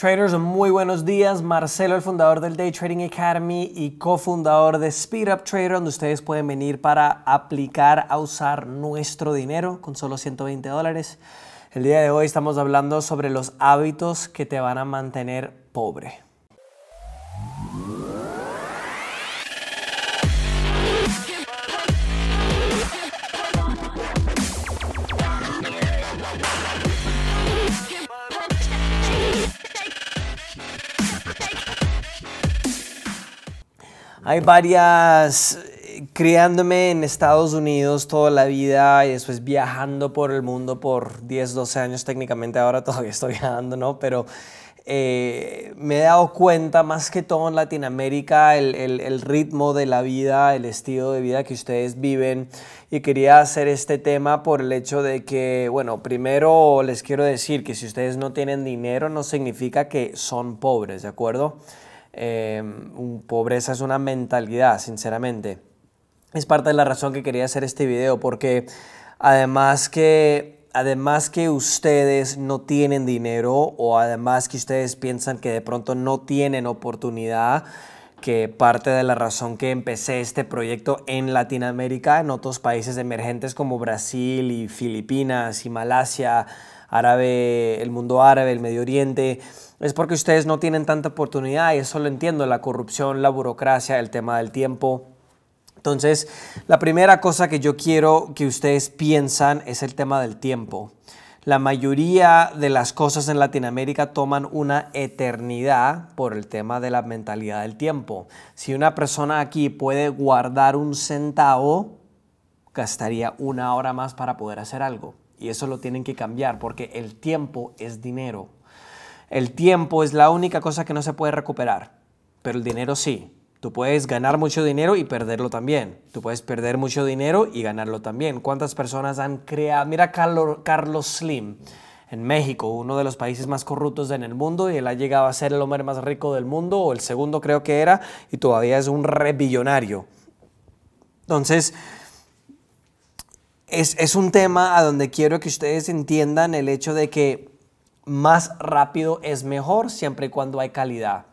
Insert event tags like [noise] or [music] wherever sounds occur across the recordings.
Traders, muy buenos días. Marcelo, el fundador del Day Trading Academy y cofundador de Speed Up Trader, donde ustedes pueden venir para aplicar a usar nuestro dinero con solo 120 dólares. El día de hoy estamos hablando sobre los hábitos que te van a mantener pobre. Hay varias eh, criándome en Estados Unidos toda la vida y después viajando por el mundo por 10, 12 años técnicamente, ahora [laughs] todavía estoy viajando, ¿no? Pero eh, me he dado cuenta más que todo en Latinoamérica el, ritmo de la vida, el estilo de vida que ustedes viven y quería hacer este tema por el hecho de que, bueno, primero les quiero decir que si ustedes no tienen dinero no significa que son pobres, ¿de acuerdo? Em, pobreza es una mentalidad, sinceramente. Es parte de la razón que quería hacer este video, porque además que, además que ustedes no tienen dinero o además que ustedes piensan que de pronto no tienen oportunidad, que parte de la razón que empecé este proyecto en Latinoamérica, en otros países emergentes como Brasil y Filipinas y Malasia, árabe, el mundo árabe, el Medio Oriente, es porque ustedes no tienen tanta oportunidad y eso lo entiendo, la corrupción, la burocracia, el tema del tiempo. Entonces, la primera cosa que yo quiero que ustedes piensan es el tema del tiempo. La mayoría de las cosas en Latinoamérica toman una eternidad por el tema de la mentalidad del tiempo. Si una persona aquí puede guardar un centavo, gastaría una hora más para poder hacer algo. Y eso lo tienen que cambiar porque el tiempo es dinero. El tiempo es la única cosa que no se puede recuperar, pero el dinero sí. Tú puedes ganar mucho dinero y perderlo también. Tú puedes perder mucho dinero y ganarlo también. ¿Cuántas personas han creado? Mira Carlos Slim en México, uno de los países más corruptos en el mundo, y él ha llegado a ser el hombre más rico del mundo, o el segundo creo que era, y todavía es un re billonario. Entonces, es, un tema a donde quiero que ustedes entiendan el hecho de que más rápido es mejor siempre y cuando hay calidad.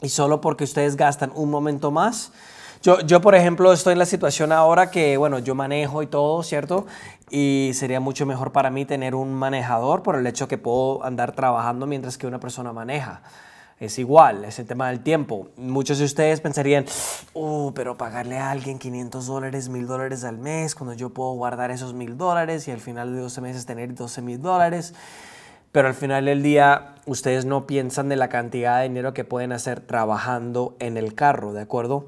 Y solo porque ustedes gastan un momento más, yo, yo, por ejemplo, estoy en la situación ahora que, bueno, yo manejo y todo, ¿cierto? Y sería mucho mejor para mí tener un manejador por el hecho que puedo andar trabajando mientras que una persona maneja es igual, es el tema del tiempo. Muchos de ustedes pensarían, uh, pero pagarle a alguien 500 dólares, 1000 dólares al mes, cuando yo puedo guardar esos 1000 dólares y al final de 12 meses tener 12 mil dólares. Pero al final del día, ustedes no piensan de la cantidad de dinero que pueden hacer trabajando en el carro, ¿de acuerdo?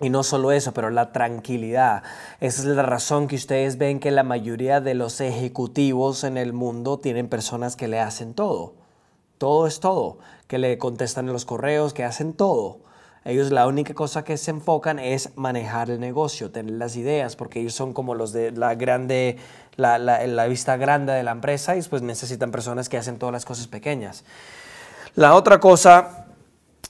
Y no solo eso, pero la tranquilidad. Esa es la razón que ustedes ven que la mayoría de los ejecutivos en el mundo tienen personas que le hacen todo. Todo es todo que le contestan en los correos, que hacen todo. Ellos la única cosa que se enfocan es manejar el negocio, tener las ideas, porque ellos son como los de la grande, la, la, vista grande de la empresa y pues necesitan personas que hacen todas las cosas pequeñas. La otra cosa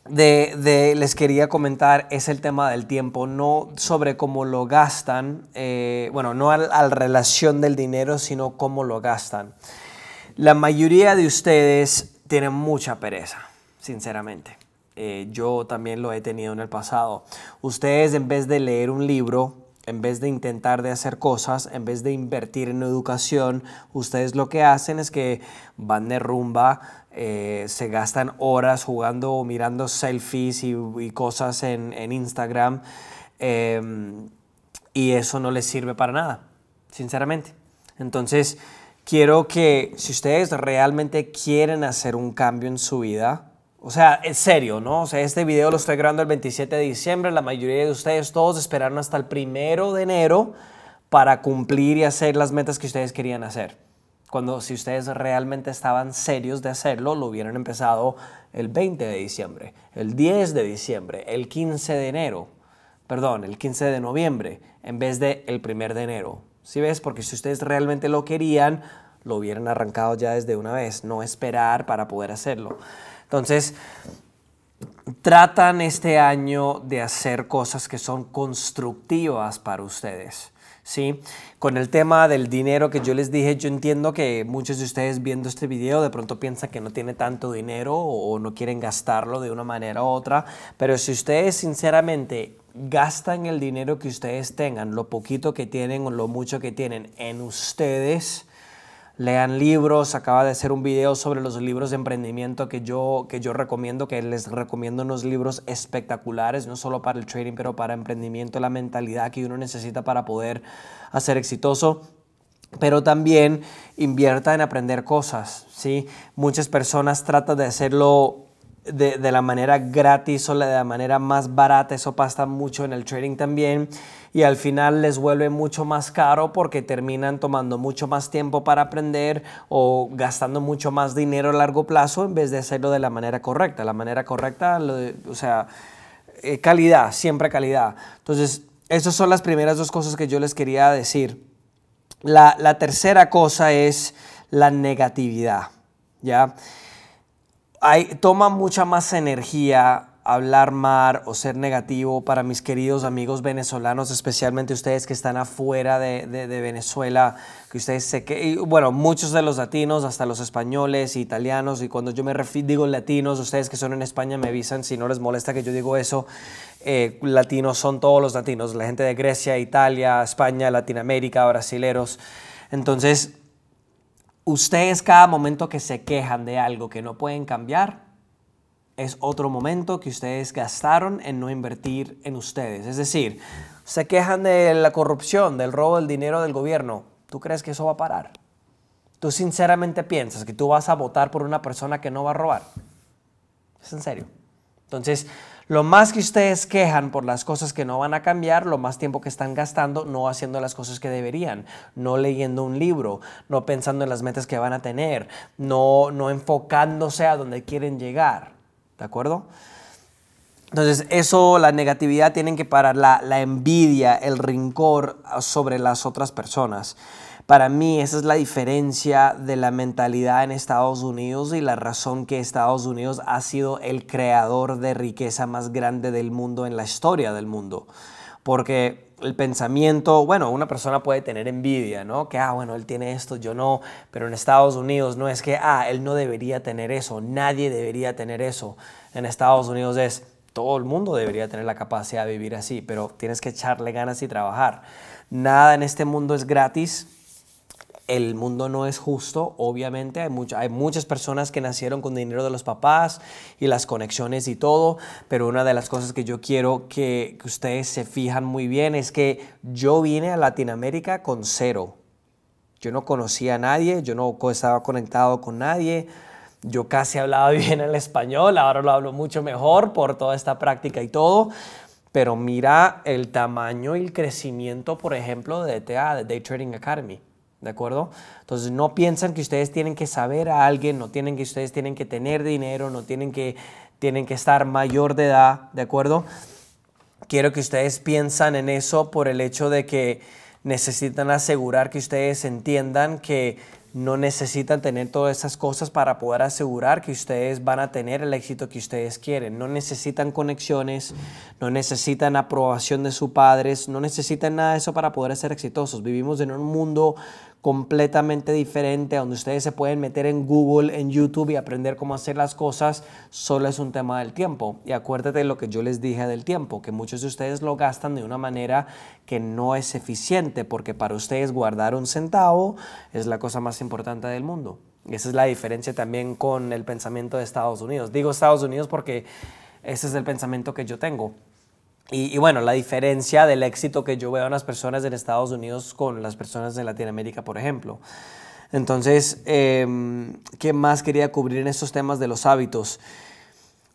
de, les quería comentar es el tema del tiempo, no sobre cómo lo gastan, eh, bueno, no a la relación del dinero, sino cómo lo gastan. La mayoría de ustedes tienen mucha pereza sinceramente. Eh, yo también lo he tenido en el pasado. Ustedes en vez de leer un libro, en vez de intentar de hacer cosas, en vez de invertir en educación, ustedes lo que hacen es que van de rumba, eh, se gastan horas jugando o mirando selfies y, cosas en, Instagram em, y eso no les sirve para nada, sinceramente. Entonces, quiero que si ustedes realmente quieren hacer un cambio en su vida, o sea, en serio, ¿no? O sea, este video lo estoy grabando el 27 de diciembre. La mayoría de ustedes, todos esperaron hasta el primero de enero para cumplir y hacer las metas que ustedes querían hacer. Cuando si ustedes realmente estaban serios de hacerlo, lo hubieran empezado el 20 de diciembre, el 10 de diciembre, el 15 de enero, perdón, el 15 de noviembre, en vez de el 1 de enero. ¿Sí ves? Porque si ustedes realmente lo querían, lo hubieran arrancado ya desde una vez, no esperar para poder hacerlo. Entonces, tratan este año de hacer cosas que son constructivas para ustedes. ¿Sí? Con el tema del dinero que yo les dije, yo entiendo que muchos de ustedes viendo este video de pronto piensan que no tiene tanto dinero o no quieren gastarlo de una manera u otra, pero si ustedes sinceramente gastan el dinero que ustedes tengan, lo poquito que tienen o lo mucho que tienen en ustedes, lean libros, acaba de hacer un video sobre los libros de emprendimiento que yo, que yo recomiendo, que les recomiendo unos libros espectaculares, no solo para el trading, pero para emprendimiento, la mentalidad que uno necesita para poder hacer exitoso pero también invierta en aprender cosas, ¿sí? Muchas personas tratan de hacerlo de, de, la manera gratis o de la manera más barata, eso pasa mucho en el trading también, y al final les vuelve mucho más caro porque terminan tomando mucho más tiempo para aprender o gastando mucho más dinero a largo plazo en vez de hacerlo de la manera correcta. La manera correcta, o sea, eh, calidad, siempre calidad. Entonces, esas son las primeras dos cosas que yo les quería decir. La, tercera cosa es la negatividad, ¿ya? toma mucha más energía hablar mal o ser negativo para mis queridos amigos venezolanos, especialmente ustedes que están afuera de, Venezuela, que ustedes sé que, bueno, muchos de los latinos, hasta los españoles, italianos, y cuando yo me digo latinos, ustedes que son en España me avisan si no les molesta que yo digo eso, eh, latinos son todos los latinos, la gente de Grecia, Italia, España, Latinoamérica, brasileros. Entonces, ustedes cada momento que se quejan de algo que no pueden cambiar, es otro momento que ustedes gastaron en no invertir en ustedes. Es decir, se quejan de la corrupción, del robo del dinero del gobierno. ¿Tú crees que eso va a parar? ¿Tú sinceramente piensas que tú vas a votar por una persona que no va a robar? Es en serio. Entonces, lo más que ustedes quejan por las cosas que no van a cambiar, lo más tiempo que están gastando no haciendo las cosas que deberían, no leyendo un libro, no pensando en las metas que van a tener, no, no enfocándose a donde quieren llegar. ¿de acuerdo? Entonces, eso, la negatividad, tienen que parar, la, envidia, el rincor sobre las otras personas. Para mí esa es la diferencia de la mentalidad en Estados Unidos y la razón que Estados Unidos ha sido el creador de riqueza más grande del mundo en la historia del mundo. Porque el pensamiento, bueno, una persona puede tener envidia, ¿no? Que, ah, bueno, él tiene esto, yo no, pero en Estados Unidos no es que, ah, él no debería tener eso, nadie debería tener eso. En Estados Unidos es, todo el mundo debería tener la capacidad de vivir así, pero tienes que echarle ganas y trabajar. Nada en este mundo es gratis, el mundo no es justo, obviamente. Hay, hay muchas personas que nacieron con dinero de los papás y las conexiones y todo, pero una de las cosas que yo quiero que, ustedes se fijan muy bien es que yo vine a Latinoamérica con cero. Yo no conocía a nadie, yo no estaba conectado con nadie. Yo casi hablaba [laughs] bien el español, ahora lo hablo mucho mejor por toda esta práctica y todo. Pero mira el tamaño y el crecimiento, por ejemplo, de DTA, de Day Trading Academy. ¿De acuerdo? Entonces no piensan que ustedes tienen que saber a alguien, no tienen que ustedes tienen que tener dinero, no tienen que, tienen que estar mayor de edad, ¿de acuerdo? Quiero que ustedes piensan en eso por el hecho de que necesitan asegurar que ustedes entiendan que no necesitan tener todas esas cosas para poder asegurar que ustedes van a tener el éxito que ustedes quieren. No necesitan conexiones, no necesitan aprobación de sus padres, no necesitan nada de eso para poder ser exitosos. Vivimos en un mundo completamente diferente, donde ustedes se pueden meter en Google, en YouTube y aprender cómo hacer las cosas, solo es un tema del tiempo. Y acuérdate de lo que yo les dije del tiempo, que muchos de ustedes lo gastan de una manera que no es eficiente, porque para ustedes guardar un centavo es la cosa más importante del mundo. esa es la diferencia también con el pensamiento de Estados Unidos. Digo Estados Unidos porque ese es el pensamiento que yo tengo y, bueno, la diferencia del éxito que yo veo en las personas en Estados Unidos con las personas en Latinoamérica, por ejemplo. Entonces, em, ¿qué más quería cubrir en estos temas de los hábitos?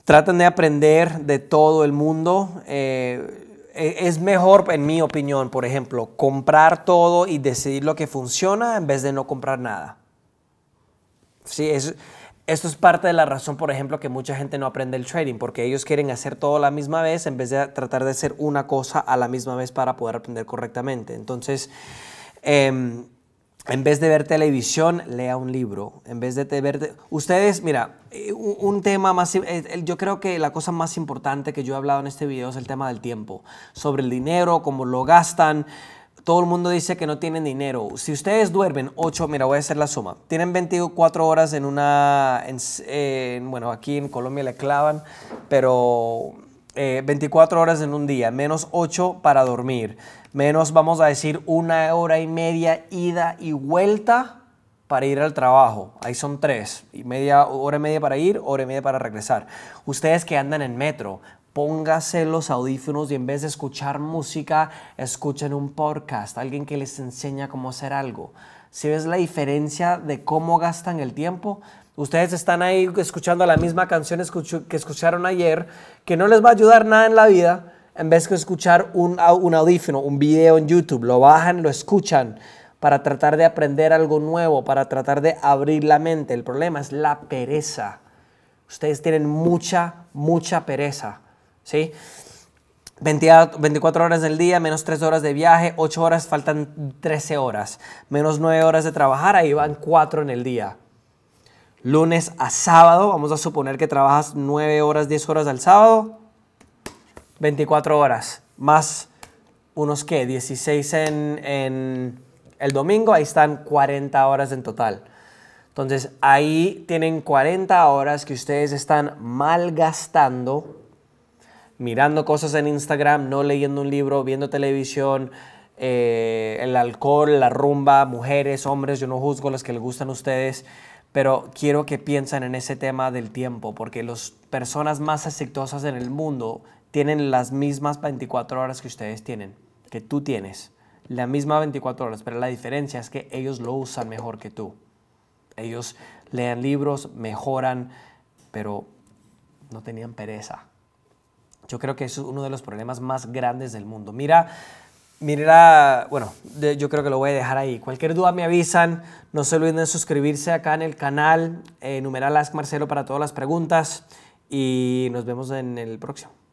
Traten de aprender de todo el mundo. Eh, e, es mejor, en mi opinión, por ejemplo, comprar todo y decidir lo que funciona en vez de no comprar nada. Sí, es, esto es parte de la razón, por ejemplo, que mucha gente no aprende el trading, porque ellos quieren hacer todo a la misma vez en vez de tratar de hacer una cosa a la misma vez para poder aprender correctamente. Entonces, em, en vez de ver televisión, lea un libro. En vez de ver... Ustedes, mira, eh, un, tema más... Eh, yo creo que la cosa más importante que yo he hablado en este video es el tema del tiempo, sobre el dinero, cómo lo gastan. Todo el mundo dice que no tienen dinero. Si ustedes duermen 8, mira, voy a hacer la suma. Tienen 24 horas en una, bueno, aquí en Colombia le clavan, pero 24 eh, horas en un día, menos 8 para dormir, menos vamos a decir una hora y media ida y vuelta para ir al trabajo. Ahí son tres. Y media, hora y media para ir, hora y media para regresar. Ustedes que andan en metro, póngase los audífonos y en vez de escuchar música, escuchen un podcast, alguien que les enseña cómo hacer algo. Si ves la diferencia de cómo gastan el tiempo, ustedes están ahí escuchando la misma canción que escucharon ayer, que no les va a ayudar nada en la vida, en vez de escuchar un, un audífono, un video en YouTube, lo bajan, lo escuchan para tratar de aprender algo nuevo, para tratar de abrir la mente. El problema es la pereza. Ustedes tienen mucha, mucha pereza. ¿sí? 24 horas del día, menos 3 horas de viaje, 8 horas, faltan 13 horas, menos 9 horas de trabajar, ahí van 4 en el día. Lunes a sábado, vamos a suponer que trabajas 9 horas, 10 horas al sábado, 24 horas, más unos que 16 en, en, el domingo, ahí están 40 horas en total. Entonces ahí tienen 40 horas que ustedes están malgastando mirando cosas en Instagram, no leyendo un libro, viendo televisión, eh, el alcohol, la rumba, mujeres, hombres, yo no juzgo las que les gustan a ustedes, pero quiero que piensen en ese tema del tiempo, porque las personas más exitosas en el mundo tienen las mismas 24 horas que ustedes tienen, que tú tienes, la misma 24 horas, pero la diferencia es que ellos lo usan mejor que tú. Ellos leen libros, mejoran, pero no tenían pereza. Yo creo que es uno de los problemas más grandes del mundo. Mira, mira, bueno, yo creo que lo voy a dejar ahí. Cualquier duda me avisan. No se olviden de suscribirse acá en el canal. Eh, numeral Ask Marcelo para todas las preguntas. Y nos vemos en el próximo.